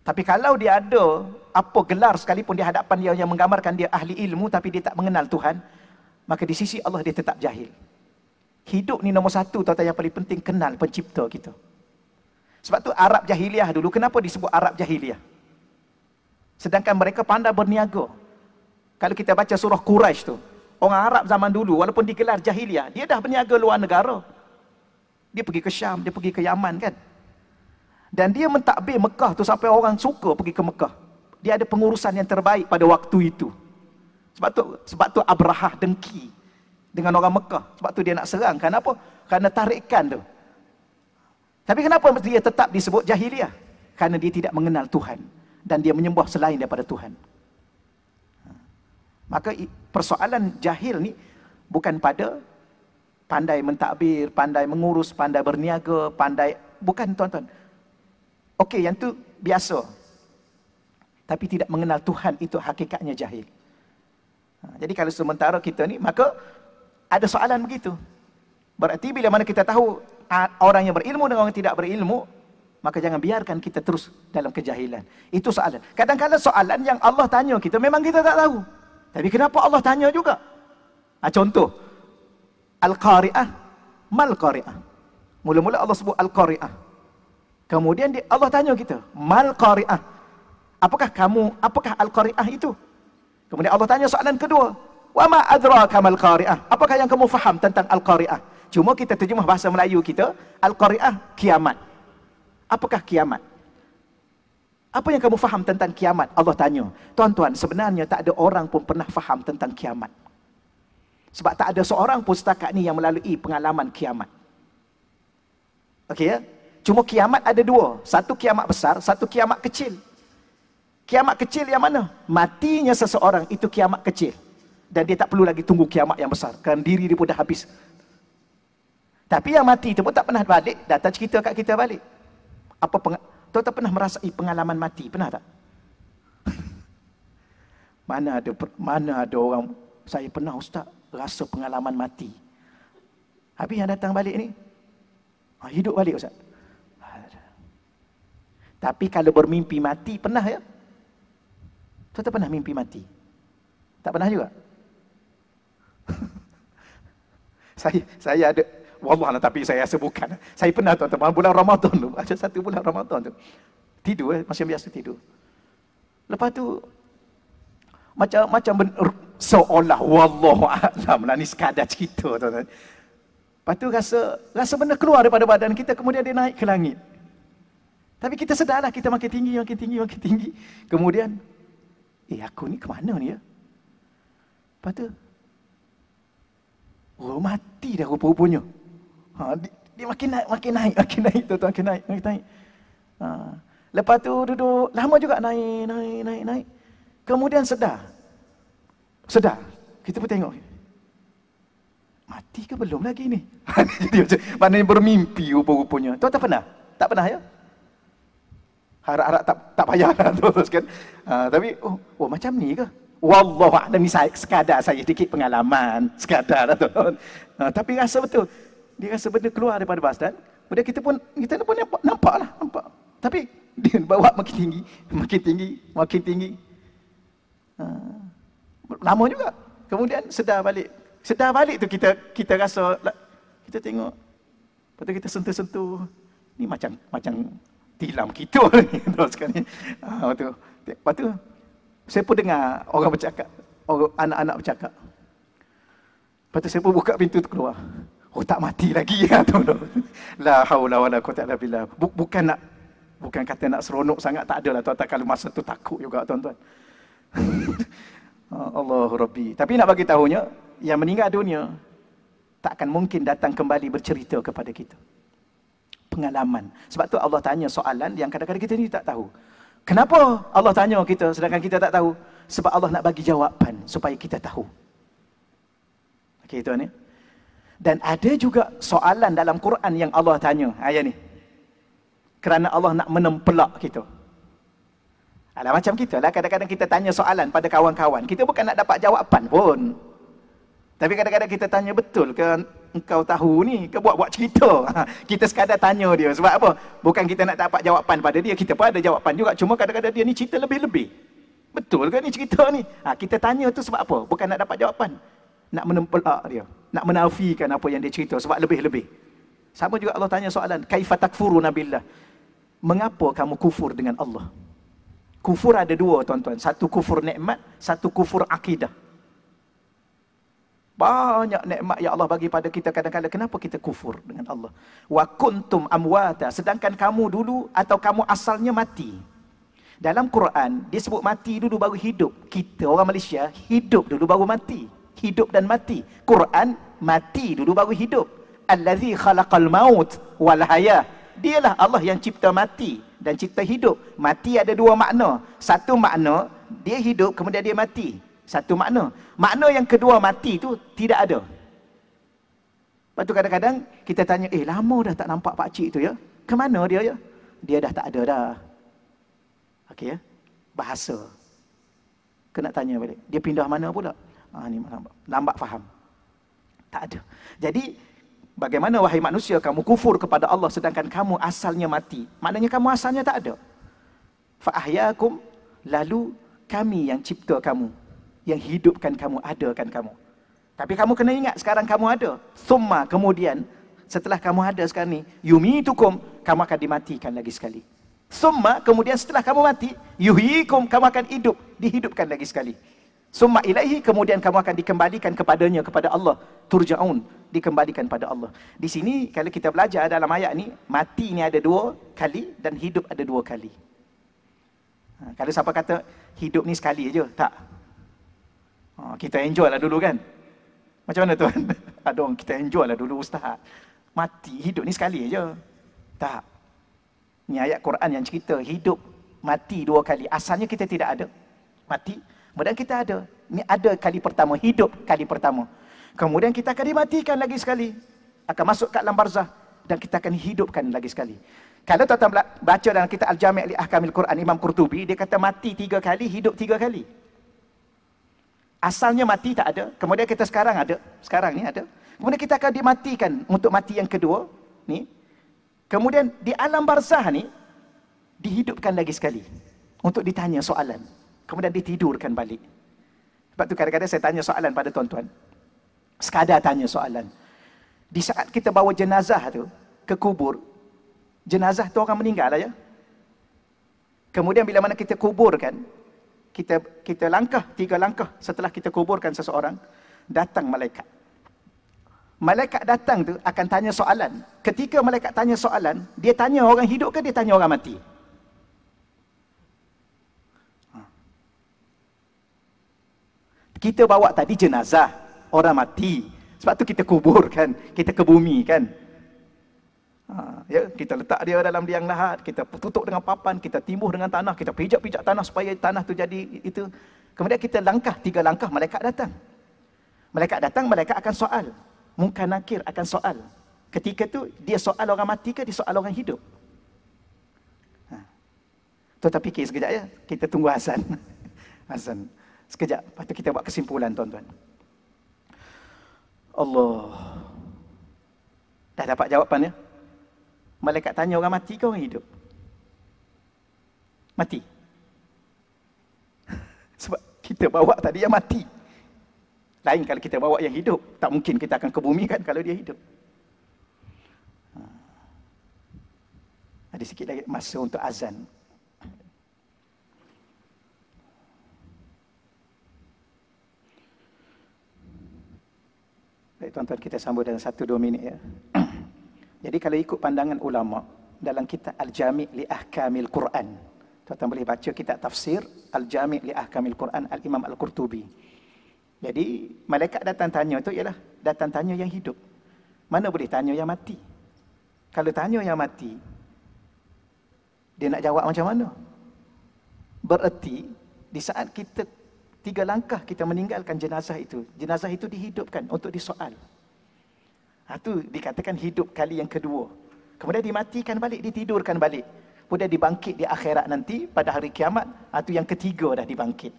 Speaker 1: Tapi kalau dia ada apa gelar sekalipun di hadapan dia yang menggambarkan dia ahli ilmu tapi dia tak mengenal Tuhan, maka di sisi Allah dia tetap jahil. Hidup ni nombor satu tuan-tuan yang paling penting kenal pencipta kita. Sebab tu Arab Jahiliyah dulu, kenapa disebut Arab Jahiliyah? Sedangkan mereka pandai berniaga. Kalau kita baca surah Quraisy tu, orang Arab zaman dulu walaupun digelar Jahiliyah, dia dah berniaga luar negara. Dia pergi ke Syam, dia pergi ke Yaman kan? Dan dia mentakbir Mekah tu sampai orang suka pergi ke Mekah. Dia ada pengurusan yang terbaik pada waktu itu. Sebab tu sebab tu Abrahah dengki dengan orang Mekah. Sebab tu dia nak serang. Kenapa? Kerana tarikan tu. Tapi kenapa dia tetap disebut jahiliah? Karena dia tidak mengenal Tuhan dan dia menyembah selain daripada Tuhan. Ha. Maka persoalan jahil ni bukan pada pandai mentadbir, pandai mengurus, pandai berniaga, pandai bukan tuan-tuan. Okey, yang tu biasa. Tapi tidak mengenal Tuhan itu hakikatnya jahil. Ha, jadi kalau sementara kita ni maka ada soalan begitu. Berarti bila mana kita tahu orang yang berilmu dengan orang yang tidak berilmu maka jangan biarkan kita terus dalam kejahilan itu soalan kadang-kadang soalan yang Allah tanya kita memang kita tak tahu tapi kenapa Allah tanya juga ha, contoh al-qari'ah mal qari'ah mula-mula Allah sebut al-qari'ah kemudian dia, Allah tanya kita mal qari'ah apakah kamu apakah al-qari'ah itu kemudian Allah tanya soalan kedua wa ma mal qari'ah apakah yang kamu faham tentang al-qari'ah Cuma kita terjemah bahasa Melayu kita, Al-Qari'ah, kiamat. Apakah kiamat? Apa yang kamu faham tentang kiamat? Allah tanya. Tuan-tuan, sebenarnya tak ada orang pun pernah faham tentang kiamat. Sebab tak ada seorang pun setakat ni yang melalui pengalaman kiamat. Okey ya? Cuma kiamat ada dua. Satu kiamat besar, satu kiamat kecil. Kiamat kecil yang mana? Matinya seseorang itu kiamat kecil. Dan dia tak perlu lagi tunggu kiamat yang besar. Kerana diri dia pun dah habis tapi yang mati tu pun tak pernah balik datang cerita kat kita balik. Apa peng tuan, tuan pernah merasai pengalaman mati? Pernah tak? mana ada mana ada orang saya pernah ustaz rasa pengalaman mati. Habis yang datang balik ni ha, hidup balik ustaz. Tapi kalau bermimpi mati pernah ya? Tuan, tak pernah mimpi mati? Tak pernah juga? saya saya ada Wallah lah tapi saya rasa bukan. Saya pernah tuan-tuan, bulan Ramadan tu. Ada satu bulan Ramadan tu. Tidur, eh, macam biasa tidur. Lepas tu, macam macam seolah Wallah Alam lah. Ni sekadar cerita tuan-tuan. Lepas tu rasa, rasa benda keluar daripada badan kita, kemudian dia naik ke langit. Tapi kita sedarlah kita makin tinggi, makin tinggi, makin tinggi. Kemudian, eh aku ni ke mana ni ya? Lepas tu, Oh mati dah rupa-rupanya. Ha, dia, dia makin naik, makin naik, makin naik, tuan-tuan, makin naik, makin naik. Ha. Lepas tu duduk, lama juga naik, naik, naik, naik. Kemudian sedar. Sedar. Kita pun tengok. Mati ke belum lagi ni? Maknanya bermimpi rupa-rupanya. Tuan tak pernah? Tak pernah ya? Harap-harap tak, tak payah lah terus kan. Ha, tapi, oh, oh macam ni ke? Wallahualam ni sekadar saya sedikit pengalaman. Sekadar lah tuan-tuan. Ha, tapi rasa betul dia rasa benda keluar daripada badan, benda kita pun kita pun nampak, nampak lah, nampak. Tapi dia bawa makin tinggi, makin tinggi, makin tinggi. Ha. Lama juga. Kemudian sedar balik. Sedar balik tu kita kita rasa lah, kita tengok lepas kita sentuh-sentuh. Ni macam macam tilam kita tu sekali. Ha, tu lepas tu saya pun dengar orang bercakap, orang anak-anak bercakap. Lepas tu saya pun buka pintu tu keluar. Oh tak mati lagi ya tuan-tuan. La haula wala quwata illa Bukan nak bukan kata nak seronok sangat tak adalah tuan-tuan kalau masa tu takut juga tuan-tuan. Oh, Allah Rabbi. Tapi nak bagi tahunya yang meninggal dunia tak akan mungkin datang kembali bercerita kepada kita. Pengalaman. Sebab tu Allah tanya soalan yang kadang-kadang kita ni tak tahu. Kenapa Allah tanya kita sedangkan kita tak tahu? Sebab Allah nak bagi jawapan supaya kita tahu. Okey tuan-tuan. Ya? Dan ada juga soalan dalam Quran yang Allah tanya. Ayat ha, ni. Kerana Allah nak menempelak kita. Alah macam kita lah. Kadang-kadang kita tanya soalan pada kawan-kawan. Kita bukan nak dapat jawapan pun. Tapi kadang-kadang kita tanya betul ke engkau tahu ni ke buat-buat cerita. Kita sekadar tanya dia sebab apa? Bukan kita nak dapat jawapan pada dia. Kita pun ada jawapan juga. Cuma kadang-kadang dia ni cerita lebih-lebih. Betul ke ni cerita ni? Ha, kita tanya tu sebab apa? Bukan nak dapat jawapan. Nak menempelak dia nak menafikan apa yang dia cerita sebab lebih-lebih. Sama juga Allah tanya soalan, kaifa takfuru nabilah? Mengapa kamu kufur dengan Allah? Kufur ada dua tuan-tuan, satu kufur nikmat, satu kufur akidah. Banyak nikmat yang Allah bagi pada kita kadang-kadang kenapa kita kufur dengan Allah? Wa kuntum amwata, sedangkan kamu dulu atau kamu asalnya mati. Dalam Quran, dia sebut mati dulu baru hidup. Kita orang Malaysia, hidup dulu baru mati hidup dan mati. Quran mati dulu baru hidup. Allazi khalaqal maut wal haya. Dialah Allah yang cipta mati dan cipta hidup. Mati ada dua makna. Satu makna dia hidup kemudian dia mati. Satu makna. Makna yang kedua mati tu tidak ada. Lepas tu kadang-kadang kita tanya, "Eh, lama dah tak nampak pak cik tu ya? Ke mana dia ya?" Dia dah tak ada dah. Okey ya. Bahasa. Kena tanya balik. Dia pindah mana pula? Ha, ni lambat. faham. Tak ada. Jadi, bagaimana wahai manusia kamu kufur kepada Allah sedangkan kamu asalnya mati. Maknanya kamu asalnya tak ada. Fa'ahyakum, lalu kami yang cipta kamu. Yang hidupkan kamu, adakan kamu. Tapi kamu kena ingat sekarang kamu ada. Thumma kemudian, setelah kamu ada sekarang ni, yumitukum, kamu akan dimatikan lagi sekali. Thumma kemudian setelah kamu mati, yuhikum, kamu akan hidup, dihidupkan lagi sekali. Summa ilaihi kemudian kamu akan dikembalikan kepadanya kepada Allah. Turjaun dikembalikan pada Allah. Di sini kalau kita belajar dalam ayat ni mati ni ada dua kali dan hidup ada dua kali. Ha, kalau siapa kata hidup ni sekali aja, tak. Ha, kita enjoy lah dulu kan. Macam mana tuan? Aduh, kita enjoy lah dulu ustaz. Mati, hidup ni sekali aja. Tak. Ni ayat Quran yang cerita hidup mati dua kali. Asalnya kita tidak ada. Mati, Badan kita ada. Ini ada kali pertama. Hidup kali pertama. Kemudian kita akan dimatikan lagi sekali. Akan masuk ke alam barzah. Dan kita akan hidupkan lagi sekali. Kalau tuan-tuan baca dalam kitab Al-Jami' li Ahkamil Quran Imam Qurtubi, dia kata mati tiga kali, hidup tiga kali. Asalnya mati tak ada. Kemudian kita sekarang ada. Sekarang ni ada. Kemudian kita akan dimatikan untuk mati yang kedua. ni. Kemudian di alam barzah ni, dihidupkan lagi sekali. Untuk ditanya soalan. Kemudian ditidurkan balik. Sebab tu kadang-kadang saya tanya soalan pada tuan-tuan. Sekadar tanya soalan. Di saat kita bawa jenazah tu ke kubur, jenazah tu orang meninggal lah ya. Kemudian bila mana kita kuburkan, kita kita langkah, tiga langkah setelah kita kuburkan seseorang, datang malaikat. Malaikat datang tu akan tanya soalan. Ketika malaikat tanya soalan, dia tanya orang hidup ke dia tanya orang mati? Kita bawa tadi jenazah orang mati. Sebab tu kita kubur kan, kita ke kan. Ha, ya, kita letak dia dalam liang lahat, kita tutup dengan papan, kita timbuh dengan tanah, kita pijak-pijak tanah supaya tanah tu jadi itu. Kemudian kita langkah tiga langkah malaikat datang. Malaikat datang, malaikat akan soal. Muka nakir akan soal. Ketika tu dia soal orang mati ke dia soal orang hidup? Ha. Tetapi kes sekejap ya, kita tunggu Hasan. Hasan. Sekejap, lepas tu kita buat kesimpulan tuan-tuan. Allah. Dah dapat jawapan ya? Malaikat tanya orang mati ke orang hidup? Mati. Sebab kita bawa tadi yang mati. Lain kalau kita bawa yang hidup. Tak mungkin kita akan kebumikan kalau dia hidup. Ha. Ada sikit lagi masa untuk azan. tuan-tuan kita sambung dalam satu dua minit ya. Jadi kalau ikut pandangan ulama dalam kitab Al-Jami' li Ahkamil Quran. Tuan-tuan boleh baca kitab tafsir Al-Jami' li Ahkamil Quran Al-Imam Al-Qurtubi. Jadi malaikat datang tanya tu ialah datang tanya yang hidup. Mana boleh tanya yang mati? Kalau tanya yang mati dia nak jawab macam mana? Bererti di saat kita tiga langkah kita meninggalkan jenazah itu. Jenazah itu dihidupkan untuk disoal. Itu ha, dikatakan hidup kali yang kedua. Kemudian dimatikan balik, ditidurkan balik. Kemudian dibangkit di akhirat nanti pada hari kiamat. Itu ha, yang ketiga dah dibangkit.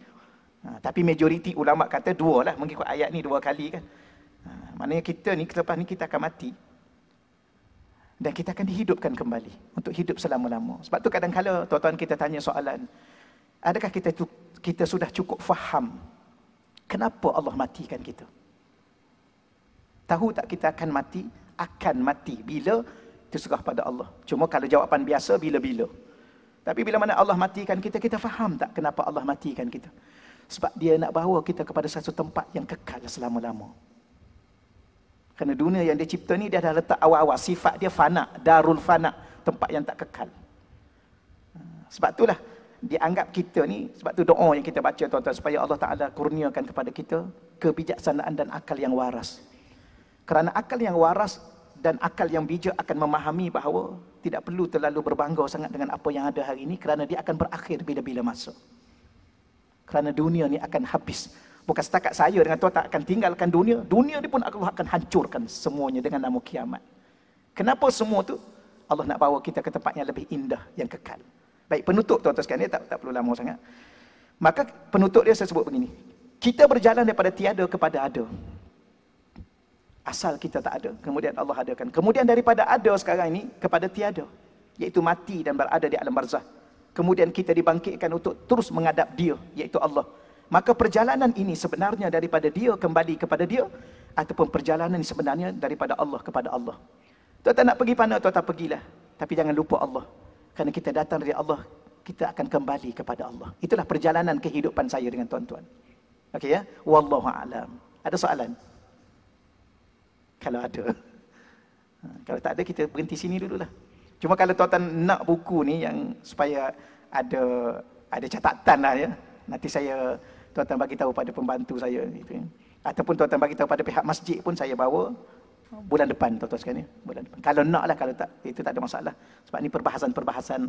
Speaker 1: Ha, tapi majoriti ulama kata dua lah. Mengikut ayat ni dua kali kan. maknanya kita ni, selepas ni kita akan mati. Dan kita akan dihidupkan kembali. Untuk hidup selama-lama. Sebab tu kadang-kadang tuan-tuan kita tanya soalan. Adakah kita tu? kita sudah cukup faham kenapa Allah matikan kita. Tahu tak kita akan mati? Akan mati bila itu serah pada Allah. Cuma kalau jawapan biasa bila-bila. Tapi bila mana Allah matikan kita, kita faham tak kenapa Allah matikan kita? Sebab dia nak bawa kita kepada satu tempat yang kekal selama-lama. Kerana dunia yang dia cipta ni, dia dah letak awal-awal. Sifat dia fana, darul fana, tempat yang tak kekal. Sebab itulah, dianggap kita ni sebab tu doa yang kita baca tuan-tuan supaya Allah Taala kurniakan kepada kita kebijaksanaan dan akal yang waras. Kerana akal yang waras dan akal yang bijak akan memahami bahawa tidak perlu terlalu berbangga sangat dengan apa yang ada hari ini kerana dia akan berakhir bila-bila masa. Kerana dunia ni akan habis. Bukan setakat saya dengan tuan tak akan tinggalkan dunia, dunia ni pun Allah akan hancurkan semuanya dengan nama kiamat. Kenapa semua tu? Allah nak bawa kita ke tempat yang lebih indah, yang kekal. Baik, penutup tuan-tuan sekalian, tak, tak perlu lama sangat. Maka penutup dia saya sebut begini. Kita berjalan daripada tiada kepada ada. Asal kita tak ada, kemudian Allah adakan. Kemudian daripada ada sekarang ini, kepada tiada. Iaitu mati dan berada di alam barzah. Kemudian kita dibangkitkan untuk terus menghadap dia, iaitu Allah. Maka perjalanan ini sebenarnya daripada dia kembali kepada dia. Ataupun perjalanan ini sebenarnya daripada Allah kepada Allah. Tuan-tuan nak pergi mana, tuan-tuan pergilah. Tapi jangan lupa Allah. Kerana kita datang dari Allah, kita akan kembali kepada Allah. Itulah perjalanan kehidupan saya dengan tuan-tuan. Okey ya? Wallahu alam. Ada soalan? Kalau ada. Ha, kalau tak ada kita berhenti sini dululah. Cuma kalau tuan-tuan nak buku ni yang supaya ada ada catatan lah ya. Nanti saya tuan-tuan bagi tahu pada pembantu saya gitu ya. Ataupun tuan-tuan bagi tahu pada pihak masjid pun saya bawa bulan depan tuan-tuan sekalian ya. bulan depan. kalau nak lah kalau tak itu tak ada masalah sebab ini perbahasan-perbahasan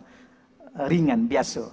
Speaker 1: eh, ringan biasa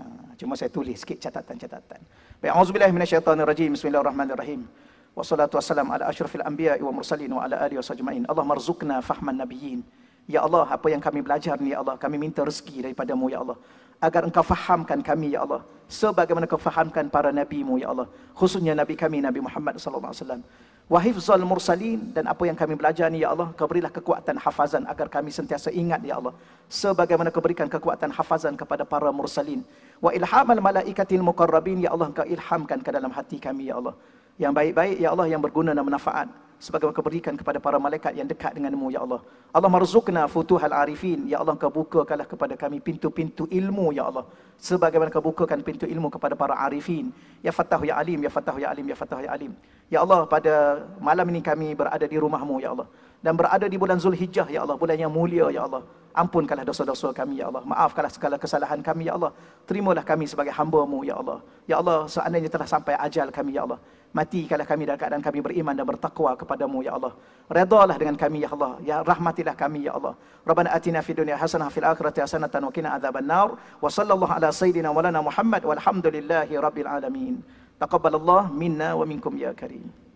Speaker 1: ha, cuma saya tulis sikit catatan-catatan baik auzubillahi minasyaitonirrajim bismillahirrahmanirrahim wassalatu wassalamu ala asyrafil anbiya wa mursalin wa ala alihi wasajmain Allah marzukna fahman nabiyyin ya Allah apa yang kami belajar ni ya Allah kami minta rezeki daripadamu ya Allah agar engkau fahamkan kami ya Allah sebagaimana kau fahamkan para nabimu ya Allah khususnya nabi kami nabi Muhammad sallallahu alaihi wasallam Wahifzul mursalin dan apa yang kami belajar ni ya Allah, kau berilah kekuatan hafazan agar kami sentiasa ingat ya Allah. Sebagaimana kau berikan kekuatan hafazan kepada para mursalin. Wa ilhamal malaikatil muqarrabin ya Allah, kau ilhamkan ke dalam hati kami ya Allah yang baik-baik ya Allah yang berguna dan manfaat sebagai kau kepada para malaikat yang dekat denganmu ya Allah. Allah marzukna futuhal arifin ya Allah kau bukakanlah kepada kami pintu-pintu ilmu ya Allah. Sebagaimana kau bukakan pintu ilmu kepada para arifin. Ya Fattah ya Alim, ya Fattah ya Alim, ya Fattah ya Alim. Ya Allah pada malam ini kami berada di rumahmu ya Allah dan berada di bulan Zulhijjah ya Allah, bulan yang mulia ya Allah. Ampunkanlah dosa-dosa kami ya Allah. Maafkanlah segala kesalahan kami ya Allah. Terimalah kami sebagai hamba-Mu ya Allah. Ya Allah, seandainya telah sampai ajal kami ya Allah, Mati kalau kami dalam keadaan kami beriman dan bertakwa kepadamu, Ya Allah. Redalah dengan kami, Ya Allah. Ya rahmatilah kami, Ya Allah. Rabbana atina fi dunia hasanah fil akhirati hasanah tanwakina azab an-nar. Wa sallallahu ala sayyidina walana Muhammad walhamdulillahi rabbil alamin. Taqabbalallah minna wa minkum ya karim.